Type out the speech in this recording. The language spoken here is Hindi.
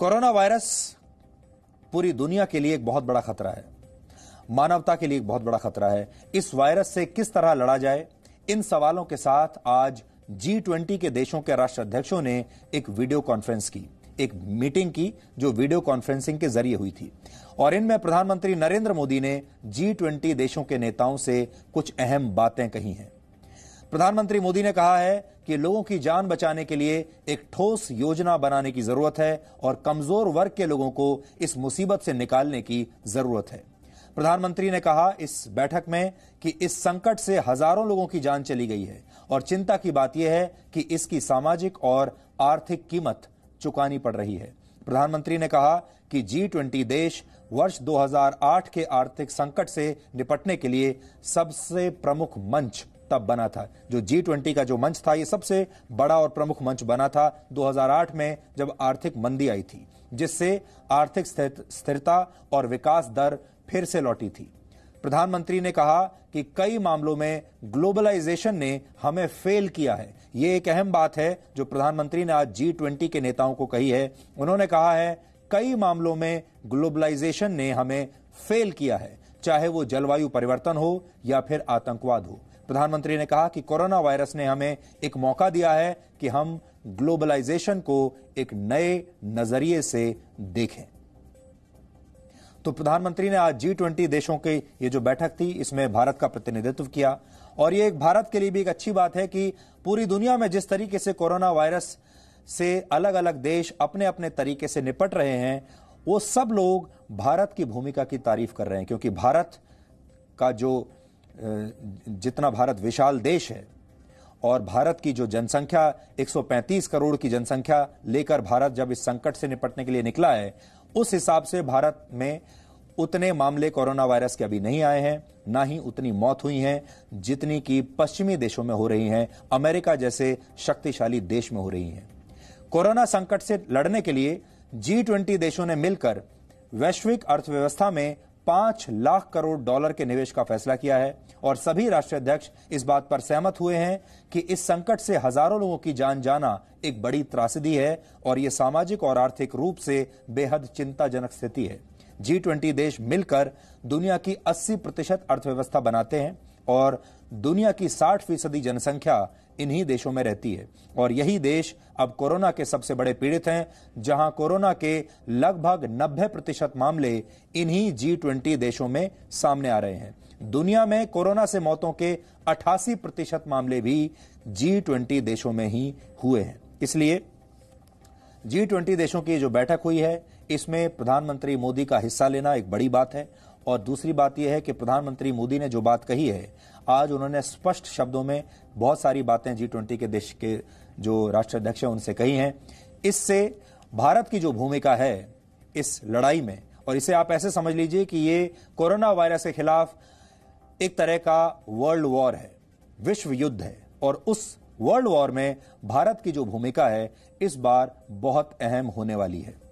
कोरोना वायरस पूरी दुनिया के लिए एक बहुत बड़ा खतरा है मानवता के लिए एक बहुत बड़ा खतरा है इस वायरस से किस तरह लड़ा जाए इन सवालों के साथ आज जी ट्वेंटी के देशों के राष्ट्राध्यक्षों ने एक वीडियो कॉन्फ्रेंस की एक मीटिंग की जो वीडियो कॉन्फ्रेंसिंग के जरिए हुई थी और इनमें प्रधानमंत्री नरेंद्र मोदी ने जी ट्वेंटी देशों के नेताओं से कुछ अहम बातें कही हैं प्रधानमंत्री मोदी ने कहा है कि लोगों की जान बचाने के लिए एक ठोस योजना बनाने की जरूरत है और कमजोर वर्ग के लोगों को इस मुसीबत से निकालने की जरूरत है प्रधानमंत्री ने कहा इस बैठक में कि इस संकट से हजारों लोगों की जान चली गई है और चिंता की बात यह है कि इसकी सामाजिक और आर्थिक कीमत चुकानी पड़ रही है प्रधानमंत्री ने कहा कि जी ट्वेंटी देश वर्ष 2008 के आर्थिक संकट से निपटने के लिए सबसे प्रमुख मंच तब बना था जो जी ट्वेंटी का जो मंच था ये सबसे बड़ा और प्रमुख मंच बना था 2008 में जब आर्थिक मंदी आई थी जिससे आर्थिक स्थिरता और विकास दर फिर से लौटी थी प्रधानमंत्री ने कहा कि कई मामलों में ग्लोबलाइजेशन ने हमें फेल किया है ये एक अहम बात है जो प्रधानमंत्री ने आज जी ट्वेंटी के नेताओं को कही है उन्होंने कहा है कई मामलों में ग्लोबलाइजेशन ने हमें फेल किया है चाहे वो जलवायु परिवर्तन हो या फिर आतंकवाद हो प्रधानमंत्री ने कहा कि कोरोना वायरस ने हमें एक मौका दिया है कि हम ग्लोबलाइजेशन को एक नए नजरिए से देखें तो प्रधानमंत्री ने आज जी ट्वेंटी देशों के ये जो बैठक थी इसमें भारत का प्रतिनिधित्व किया और ये एक भारत के लिए भी एक अच्छी बात है कि पूरी दुनिया में जिस तरीके से कोरोना वायरस से अलग अलग देश अपने अपने तरीके से निपट रहे हैं वो सब लोग भारत की भूमिका की तारीफ कर रहे हैं क्योंकि भारत का जो जितना भारत विशाल देश है और भारत की जो जनसंख्या 135 करोड़ की जनसंख्या लेकर भारत जब इस संकट से निपटने के लिए निकला है उस हिसाब से भारत में उतने मामले कोरोना वायरस के अभी नहीं आए हैं ना ही उतनी मौत हुई है जितनी की पश्चिमी देशों में हो रही हैं अमेरिका जैसे शक्तिशाली देश में हो रही हैं कोरोना संकट से लड़ने के लिए जी ट्वेंटी देशों ने मिलकर वैश्विक अर्थव्यवस्था में पांच लाख करोड़ डॉलर के निवेश का फैसला किया है और सभी राष्ट्रीय अध्यक्ष इस बात पर सहमत हुए हैं कि इस संकट से हजारों लोगों की जान जाना एक बड़ी त्रासदी है और यह सामाजिक और आर्थिक रूप से बेहद चिंताजनक स्थिति है जी ट्वेंटी देश मिलकर दुनिया की 80 प्रतिशत अर्थव्यवस्था बनाते हैं और दुनिया की 60 फीसदी जनसंख्या इन्हीं देशों में रहती है और यही देश अब कोरोना के सबसे बड़े पीड़ित हैं जहां कोरोना के लगभग 90 प्रतिशत मामले इन्हीं जी ट्वेंटी देशों में सामने आ रहे हैं दुनिया में कोरोना से मौतों के 88 प्रतिशत मामले भी जी ट्वेंटी देशों में ही हुए हैं इसलिए जी ट्वेंटी देशों की जो बैठक हुई है इसमें प्रधानमंत्री मोदी का हिस्सा लेना एक बड़ी बात है और दूसरी बात यह है कि प्रधानमंत्री मोदी ने जो बात कही है आज उन्होंने स्पष्ट शब्दों में बहुत सारी बातें जी ट्वेंटी के देश के जो राष्ट्राध्यक्ष हैं उनसे कही हैं इससे भारत की जो भूमिका है इस लड़ाई में और इसे आप ऐसे समझ लीजिए कि ये कोरोना वायरस के खिलाफ एक तरह का वर्ल्ड वॉर है विश्व युद्ध है और उस वर्ल्ड वॉर में भारत की जो भूमिका है इस बार बहुत अहम होने वाली है